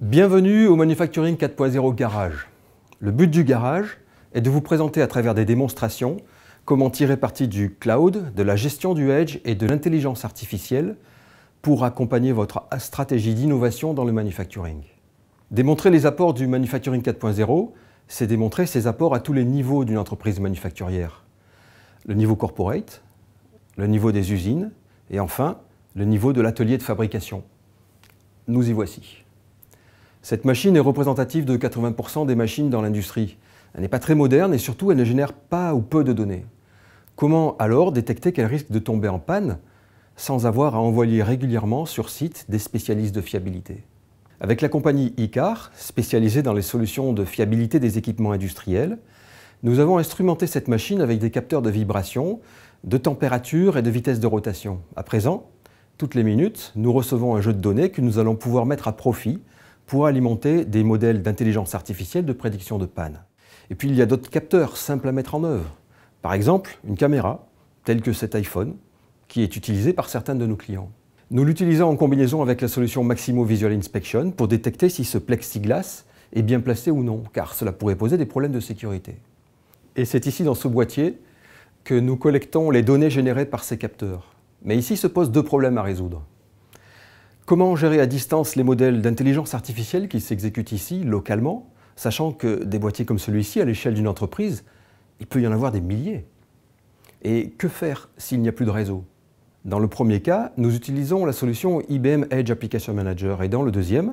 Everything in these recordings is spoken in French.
Bienvenue au Manufacturing 4.0 Garage. Le but du garage est de vous présenter à travers des démonstrations comment tirer parti du cloud, de la gestion du edge et de l'intelligence artificielle pour accompagner votre stratégie d'innovation dans le manufacturing. Démontrer les apports du Manufacturing 4.0, c'est démontrer ses apports à tous les niveaux d'une entreprise manufacturière. Le niveau corporate, le niveau des usines et enfin le niveau de l'atelier de fabrication. Nous y voici. Cette machine est représentative de 80% des machines dans l'industrie. Elle n'est pas très moderne et surtout elle ne génère pas ou peu de données. Comment alors détecter qu'elle risque de tomber en panne sans avoir à envoyer régulièrement sur site des spécialistes de fiabilité Avec la compagnie ICAR, spécialisée dans les solutions de fiabilité des équipements industriels, nous avons instrumenté cette machine avec des capteurs de vibration, de température et de vitesse de rotation. À présent, toutes les minutes, nous recevons un jeu de données que nous allons pouvoir mettre à profit pour alimenter des modèles d'intelligence artificielle de prédiction de panne. Et puis il y a d'autres capteurs simples à mettre en œuvre. Par exemple, une caméra, telle que cet iPhone, qui est utilisée par certains de nos clients. Nous l'utilisons en combinaison avec la solution Maximo Visual Inspection pour détecter si ce plexiglas est bien placé ou non, car cela pourrait poser des problèmes de sécurité. Et c'est ici, dans ce boîtier, que nous collectons les données générées par ces capteurs. Mais ici se posent deux problèmes à résoudre. Comment gérer à distance les modèles d'intelligence artificielle qui s'exécutent ici, localement, sachant que des boîtiers comme celui-ci, à l'échelle d'une entreprise, il peut y en avoir des milliers Et que faire s'il n'y a plus de réseau Dans le premier cas, nous utilisons la solution IBM Edge Application Manager et dans le deuxième,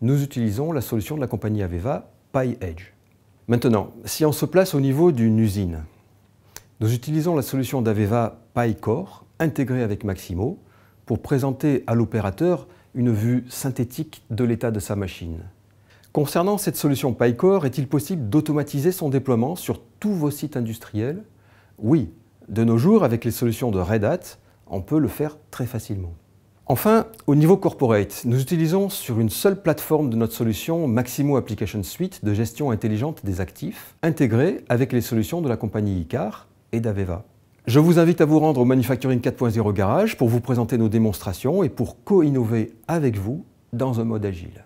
nous utilisons la solution de la compagnie Aveva, PyEdge. Maintenant, si on se place au niveau d'une usine, nous utilisons la solution d'Aveva PyCore, intégrée avec Maximo, pour présenter à l'opérateur une vue synthétique de l'état de sa machine. Concernant cette solution PyCore, est-il possible d'automatiser son déploiement sur tous vos sites industriels Oui, de nos jours, avec les solutions de Red Hat, on peut le faire très facilement. Enfin, au niveau corporate, nous utilisons sur une seule plateforme de notre solution Maximo Application Suite de gestion intelligente des actifs, intégrée avec les solutions de la compagnie ICAR et d'Aveva. Je vous invite à vous rendre au Manufacturing 4.0 Garage pour vous présenter nos démonstrations et pour co-innover avec vous dans un mode agile.